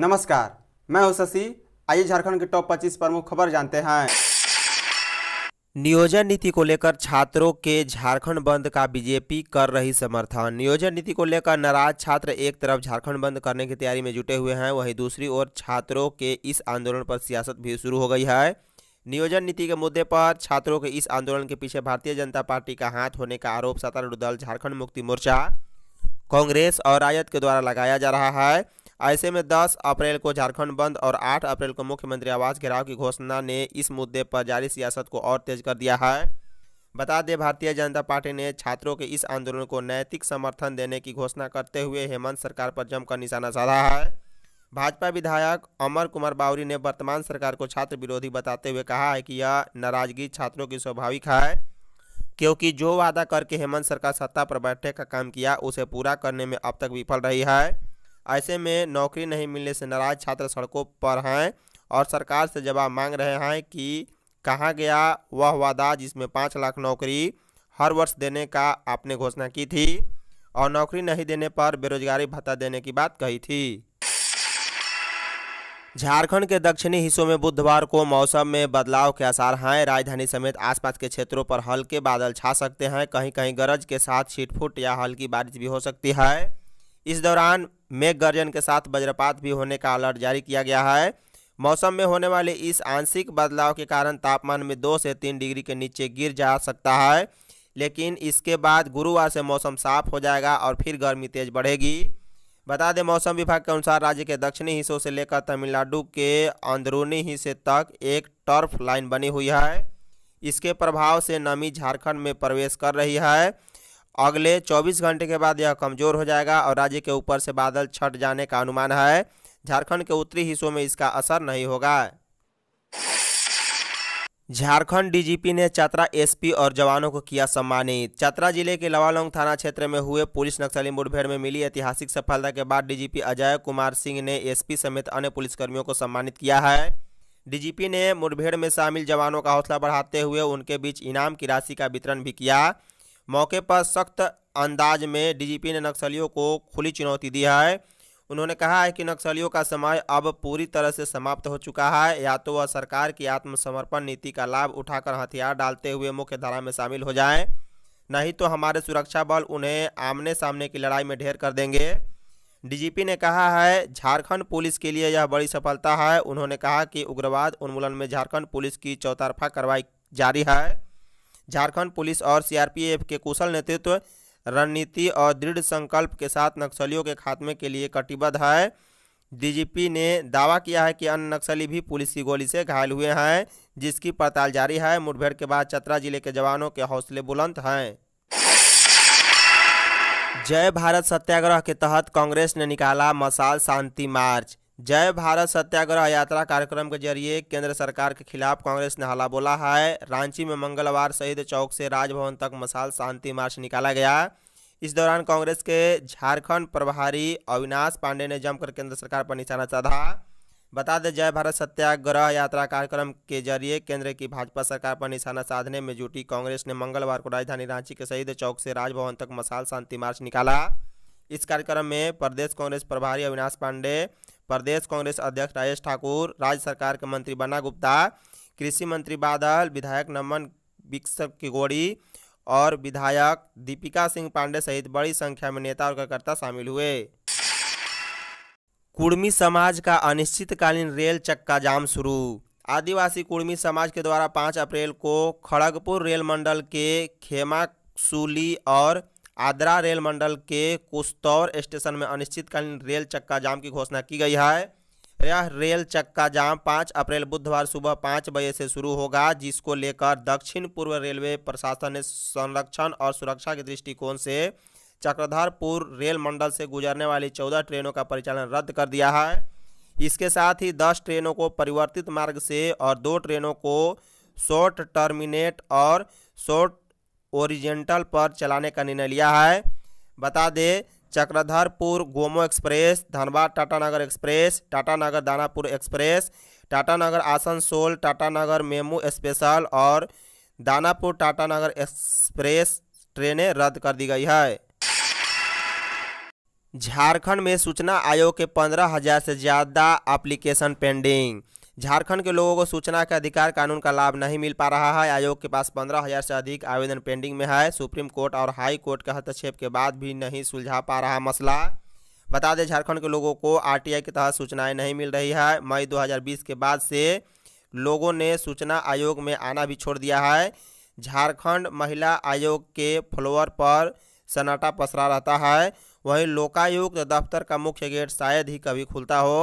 नमस्कार मैं हूं शशि आइए झारखंड के टॉप 25 प्रमुख खबर जानते हैं नियोजन नीति को लेकर छात्रों के झारखंड बंद का बीजेपी कर रही समर्थन नियोजन नीति को लेकर नाराज छात्र एक तरफ झारखंड बंद करने की तैयारी में जुटे हुए हैं वहीं दूसरी ओर छात्रों के इस आंदोलन पर सियासत भी शुरू हो गई है नियोजन नीति के मुद्दे पर छात्रों के इस आंदोलन के पीछे भारतीय जनता पार्टी का हाथ होने का आरोप सत्तारूढ़ दल झारखंड मुक्ति मोर्चा कांग्रेस और आयत के द्वारा लगाया जा रहा है ऐसे में 10 अप्रैल को झारखंड बंद और 8 अप्रैल को मुख्यमंत्री आवास घेराव की घोषणा ने इस मुद्दे पर जारी सियासत को और तेज कर दिया है बता दें भारतीय जनता पार्टी ने छात्रों के इस आंदोलन को नैतिक समर्थन देने की घोषणा करते हुए हेमंत सरकार पर जमकर निशाना साधा है भाजपा विधायक अमर कुमार बावरी ने वर्तमान सरकार को छात्र विरोधी बताते हुए कहा है कि यह नाराजगी छात्रों की स्वाभाविक है क्योंकि जो वादा करके हेमंत सरकार सत्ता पर बैठने का काम किया उसे पूरा करने में अब तक विफल रही है ऐसे में नौकरी नहीं मिलने से नाराज छात्र सड़कों पर हैं और सरकार से जवाब मांग रहे हैं कि कहाँ गया वह वादा जिसमें पाँच लाख नौकरी हर वर्ष देने का आपने घोषणा की थी और नौकरी नहीं देने पर बेरोजगारी भत्ता देने की बात कही थी झारखंड के दक्षिणी हिस्सों में बुधवार को मौसम में बदलाव के आसार हैं राजधानी समेत आसपास के क्षेत्रों पर हल्के बादल छा सकते हैं कहीं कहीं गरज के साथ छिटफुट या हल्की बारिश भी हो सकती है इस दौरान मेघ गर्जन के साथ वज्रपात भी होने का अलर्ट जारी किया गया है मौसम में होने वाले इस आंशिक बदलाव के कारण तापमान में दो से तीन डिग्री के नीचे गिर जा सकता है लेकिन इसके बाद गुरुवार से मौसम साफ हो जाएगा और फिर गर्मी तेज बढ़ेगी बता दें मौसम विभाग के अनुसार राज्य के दक्षिणी हिस्सों से लेकर तमिलनाडु के अंदरूनी हिस्से तक एक टर्फ लाइन बनी हुई है इसके प्रभाव से नमी झारखंड में प्रवेश कर रही है अगले 24 घंटे के बाद यह कमजोर हो जाएगा और राज्य के ऊपर से बादल छट जाने का अनुमान है झारखंड के उत्तरी हिस्सों में इसका असर नहीं होगा झारखंड डीजीपी ने चतरा एसपी और जवानों को किया सम्मानित चतरा जिले के लवालोंग थाना क्षेत्र में हुए पुलिस नक्सली मुठभेड़ में मिली ऐतिहासिक सफलता के बाद डीजीपी अजय कुमार सिंह ने एसपी समेत अन्य पुलिसकर्मियों को सम्मानित किया है डीजीपी ने मुठभेड़ में शामिल जवानों का हौसला बढ़ाते हुए उनके बीच इनाम की राशि का वितरण भी किया मौके पर सख्त अंदाज में डीजीपी ने नक्सलियों को खुली चुनौती दी है उन्होंने कहा है कि नक्सलियों का समय अब पूरी तरह से समाप्त हो चुका है या तो वह सरकार की आत्मसमर्पण नीति का लाभ उठाकर हथियार डालते हुए मुख्य धारा में शामिल हो जाए नहीं तो हमारे सुरक्षा बल उन्हें आमने सामने की लड़ाई में ढेर कर देंगे डीजीपी ने कहा है झारखंड पुलिस के लिए यह बड़ी सफलता है उन्होंने कहा कि उग्रवाद उन्मूलन में झारखंड पुलिस की चौतरफा कार्रवाई जारी है झारखंड पुलिस और सीआरपीएफ के कुशल नेतृत्व रणनीति और दृढ़ संकल्प के साथ नक्सलियों के खात्मे के लिए कटिबद्ध है डीजीपी ने दावा किया है कि अन्य नक्सली भी पुलिस की गोली से घायल हुए हैं जिसकी पड़ताल जारी है मुठभेड़ के बाद चतरा जिले के जवानों के हौसले बुलंद हैं जय भारत सत्याग्रह के तहत कांग्रेस ने निकाला मसाल शांति मार्च जय भारत सत्याग्रह यात्रा कार्यक्रम के जरिए केंद्र सरकार के खिलाफ कांग्रेस ने हल्ला बोला है रांची में मंगलवार शहीद चौक से राजभवन तक मसाल शांति मार्च निकाला गया इस दौरान कांग्रेस के झारखंड प्रभारी अविनाश पांडे ने जमकर केंद्र सरकार पर निशाना साधा बता दें जय भारत सत्याग्रह यात्रा कार्यक्रम के जरिए केंद्र की भाजपा सरकार पर निशाना साधने में जुटी कांग्रेस ने मंगलवार को राजधानी रांची के शहीद चौक से राजभवन तक मसाल शांति मार्च निकाला इस कार्यक्रम में प्रदेश कांग्रेस प्रभारी अविनाश पांडे प्रदेश कांग्रेस अध्यक्ष राजेश ठाकुर राज्य सरकार के मंत्री बना गुप्ता कृषि मंत्री बादल विधायक नमन बिक्सव किगोड़ी और विधायक दीपिका सिंह पांडे सहित बड़ी संख्या में नेता और कार्यकर्ता शामिल हुए कुर्मी समाज का अनिश्चितकालीन रेल चक्का जाम शुरू आदिवासी कुर्मी समाज के द्वारा 5 अप्रैल को खड़गपुर रेल मंडल के सूली और आगरा रेल मंडल के कुस्तौर स्टेशन में अनिश्चितकालीन रेल चक्का जाम की घोषणा की गई है यह रेल चक्का जाम पाँच अप्रैल बुधवार सुबह पाँच बजे से शुरू होगा जिसको लेकर दक्षिण पूर्व रेलवे प्रशासन ने संरक्षण और सुरक्षा के दृष्टिकोण से चक्रधरपुर रेल मंडल से गुजरने वाली चौदह ट्रेनों का परिचालन रद्द कर दिया है इसके साथ ही दस ट्रेनों को परिवर्तित मार्ग से और दो ट्रेनों को शॉर्ट टर्मिनेट और शॉर्ट ओरिजेंटल पर चलाने का निर्णय लिया है बता दें Chakradharpur Gomoh express Dhanbad Tatanagar express Tatanagar Danapur express Tatanagar Asansol Tatanagar MEMU special और दानापुर टाटा नगर एक्सप्रेस ट्रेनें रद्द कर दी गई है झारखंड में सूचना आयोग के पंद्रह हजार से ज़्यादा एप्लीकेशन पेंडिंग झारखंड के लोगों को सूचना के अधिकार कानून का लाभ नहीं मिल पा रहा है आयोग के पास पंद्रह हजार से अधिक आवेदन पेंडिंग में है सुप्रीम कोर्ट और हाई कोर्ट के हस्तक्षेप के बाद भी नहीं सुलझा पा रहा मसला बता दें झारखंड के लोगों को आरटीआई के तहत सूचनाएं नहीं मिल रही है मई 2020 के बाद से लोगों ने सूचना आयोग में आना भी छोड़ दिया है झारखंड महिला आयोग के फ्लोर पर सन्नाटा पसरा रहता है वहीं लोकायुक्त दफ्तर का मुख्य गेट शायद ही कभी खुलता हो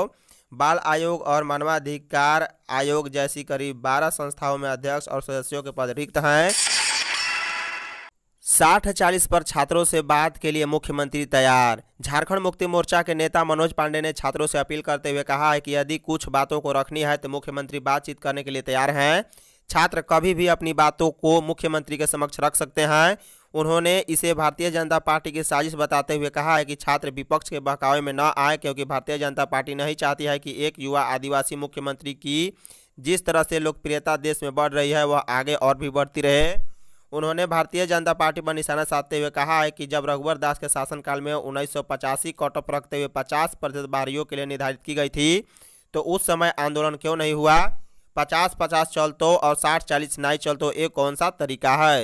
बाल आयोग और मानवाधिकार आयोग जैसी करीब बारह संस्थाओं में अध्यक्ष और सदस्यों के पद रिक्त हैं साठ चालीस पर छात्रों से बात के लिए मुख्यमंत्री तैयार झारखंड मुक्ति मोर्चा के नेता मनोज पांडे ने छात्रों से अपील करते हुए कहा है कि यदि कुछ बातों को रखनी है तो मुख्यमंत्री बातचीत करने के लिए तैयार हैं छात्र कभी भी अपनी बातों को मुख्यमंत्री के समक्ष रख सकते हैं उन्होंने इसे भारतीय जनता पार्टी की साजिश बताते हुए कहा है कि छात्र विपक्ष के बहकावे में न आए क्योंकि भारतीय जनता पार्टी नहीं चाहती है कि एक युवा आदिवासी मुख्यमंत्री की जिस तरह से लोकप्रियता देश में बढ़ रही है वह आगे और भी बढ़ती रहे उन्होंने भारतीय जनता पार्टी पर निशाना साधते हुए कहा है कि जब रघुवर दास के शासनकाल में उन्नीस सौ कट ऑफ रखते हुए पचास प्रतिशत बारियों के लिए निर्धारित की गई थी तो उस समय आंदोलन क्यों नहीं हुआ पचास पचास चल तो और साठ चालीस नाई चल तो ये कौन सा तरीका है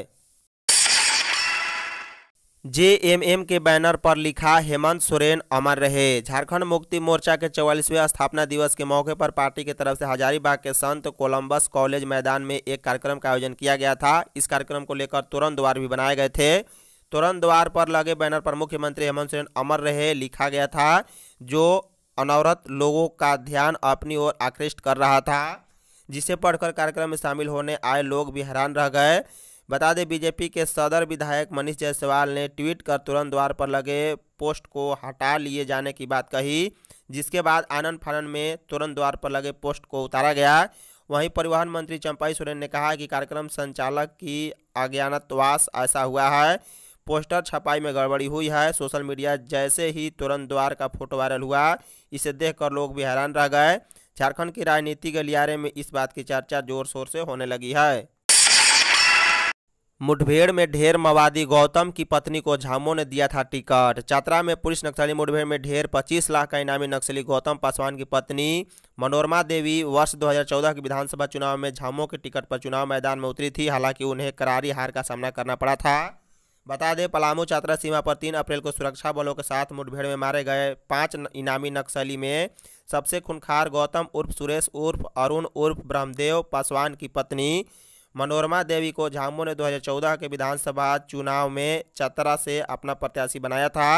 जेएमएम के बैनर पर लिखा हेमंत सोरेन अमर रहे झारखंड मुक्ति मोर्चा के चौवालीसवें स्थापना दिवस के मौके पर पार्टी की तरफ से हजारीबाग के संत कोलंबस कॉलेज मैदान में एक कार्यक्रम का आयोजन किया गया था इस कार्यक्रम को लेकर तुरंत द्वार भी बनाए गए थे तुरंत द्वार पर लगे बैनर पर मुख्यमंत्री हेमंत सोरेन अमर रहे लिखा गया था जो अनवरत लोगों का ध्यान अपनी ओर आकृष्ट कर रहा था जिसे पढ़कर कार्यक्रम में शामिल होने आए लोग भी हैरान रह गए बता दें बीजेपी के सदर विधायक मनीष जायसवाल ने ट्वीट कर तुरंत द्वार पर लगे पोस्ट को हटा लिए जाने की बात कही जिसके बाद आनंद फानन में तुरंत द्वार पर लगे पोस्ट को उतारा गया वहीं परिवहन मंत्री चंपाई सोरेन ने कहा कि कार्यक्रम संचालक की अज्ञानतवास ऐसा हुआ है पोस्टर छपाई में गड़बड़ी हुई है सोशल मीडिया जैसे ही तुरंत द्वार का फोटो वायरल हुआ इसे देखकर लोग भी हैरान रह गए झारखंड की राजनीति गलियारे में इस बात की चर्चा जोर शोर से होने लगी है मुठभेड़ में ढेर मवादी गौतम की पत्नी को झामो ने दिया था टिकट चतरा में पुलिस नक्सली मुठभेड़ में ढेर 25 लाख का इनामी नक्सली गौतम पासवान की पत्नी मनोरमा देवी वर्ष 2014 के विधानसभा चुनाव में झामो के टिकट पर चुनाव मैदान में उतरी थी हालांकि उन्हें करारी हार का सामना करना पड़ा था बता दें पलामू चात्रा सीमा पर तीन अप्रैल को सुरक्षा बलों के साथ मुठभेड़ में मारे गए पांच इनामी नक्सली में सबसे खुनखार गौतम उर्फ सुरेश उर्फ अरुण उर्फ ब्रह्मदेव पासवान की पत्नी मनोरमा देवी को झामुमो ने 2014 के विधानसभा चुनाव में चतरा से अपना प्रत्याशी बनाया था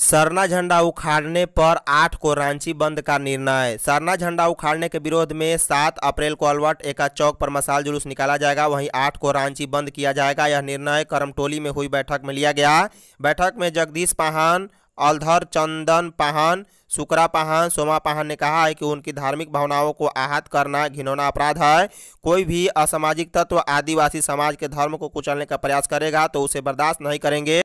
सरना झंडा उखाड़ने पर आठ को रांची बंद का निर्णय सरना झंडा उखाड़ने के विरोध में सात अप्रैल को अलवर्ट एका चौक पर मसाल जुलूस निकाला जाएगा वहीं आठ को रांची बंद किया जाएगा यह निर्णय करमटोली में हुई बैठक में लिया गया बैठक में जगदीश पाहन अलधर चंदन पाहन पहान सोमा पहान ने कहा है कि उनकी धार्मिक भावनाओं को आहत करना घिनौना अपराध है कोई भी असामाजिक तत्व आदिवासी समाज के धर्म को कुचलने का प्रयास करेगा तो उसे बर्दाश्त नहीं करेंगे